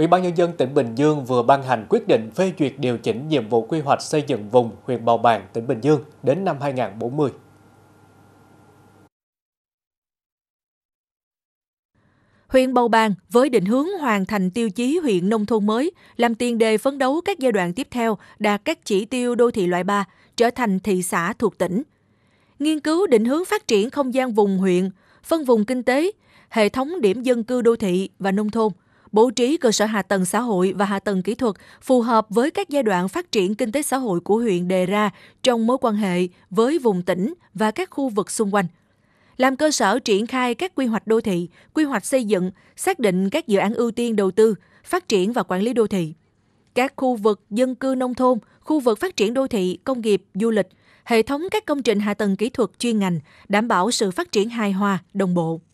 Ủy ban Nhân dân tỉnh Bình Dương vừa ban hành quyết định phê duyệt điều chỉnh nhiệm vụ quy hoạch xây dựng vùng huyện Bào Bàng, tỉnh Bình Dương đến năm 2040. Huyện Bầu Bàng với định hướng hoàn thành tiêu chí huyện nông thôn mới, làm tiền đề phấn đấu các giai đoạn tiếp theo đạt các chỉ tiêu đô thị loại 3, trở thành thị xã thuộc tỉnh. Nghiên cứu định hướng phát triển không gian vùng huyện, phân vùng kinh tế, hệ thống điểm dân cư đô thị và nông thôn – bố trí cơ sở hạ tầng xã hội và hạ tầng kỹ thuật phù hợp với các giai đoạn phát triển kinh tế xã hội của huyện đề ra trong mối quan hệ với vùng tỉnh và các khu vực xung quanh làm cơ sở triển khai các quy hoạch đô thị, quy hoạch xây dựng, xác định các dự án ưu tiên đầu tư, phát triển và quản lý đô thị. Các khu vực dân cư nông thôn, khu vực phát triển đô thị, công nghiệp, du lịch, hệ thống các công trình hạ tầng kỹ thuật chuyên ngành đảm bảo sự phát triển hài hòa, đồng bộ.